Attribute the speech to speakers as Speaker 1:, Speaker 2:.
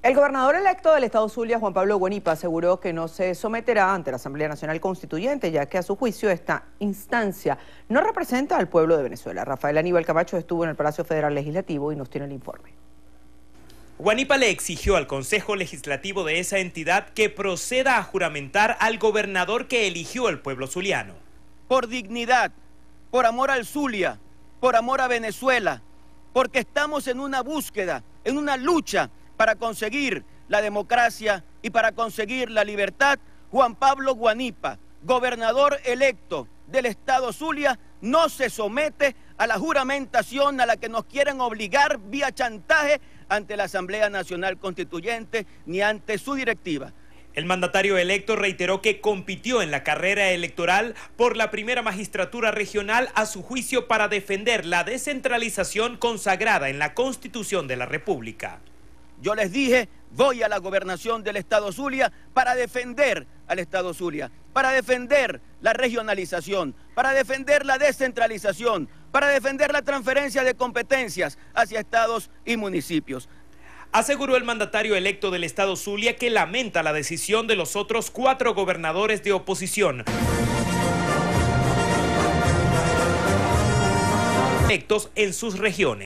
Speaker 1: El gobernador electo del Estado Zulia, Juan Pablo Guanipa, aseguró que no se someterá ante la Asamblea Nacional Constituyente, ya que a su juicio esta instancia no representa al pueblo de Venezuela. Rafael Aníbal Camacho estuvo en el Palacio Federal Legislativo y nos tiene el informe.
Speaker 2: Guanipa le exigió al Consejo Legislativo de esa entidad que proceda a juramentar al gobernador
Speaker 3: que eligió el pueblo zuliano. Por dignidad, por amor al Zulia, por amor a Venezuela, porque estamos en una búsqueda, en una lucha para conseguir la democracia y para conseguir la libertad, Juan Pablo Guanipa, gobernador electo del estado Zulia, no se somete a la juramentación a la que nos quieren obligar vía chantaje ante la Asamblea Nacional Constituyente ni ante su directiva. El mandatario electo reiteró que compitió
Speaker 2: en la carrera electoral por la primera magistratura regional a su juicio para defender
Speaker 3: la descentralización consagrada en la Constitución de la República. Yo les dije, voy a la gobernación del Estado Zulia para defender al Estado Zulia, para defender la regionalización, para defender la descentralización, para defender la transferencia de competencias hacia estados y municipios. Aseguró el
Speaker 2: mandatario electo del Estado Zulia que lamenta la decisión de los otros cuatro gobernadores de oposición. Electos en sus regiones.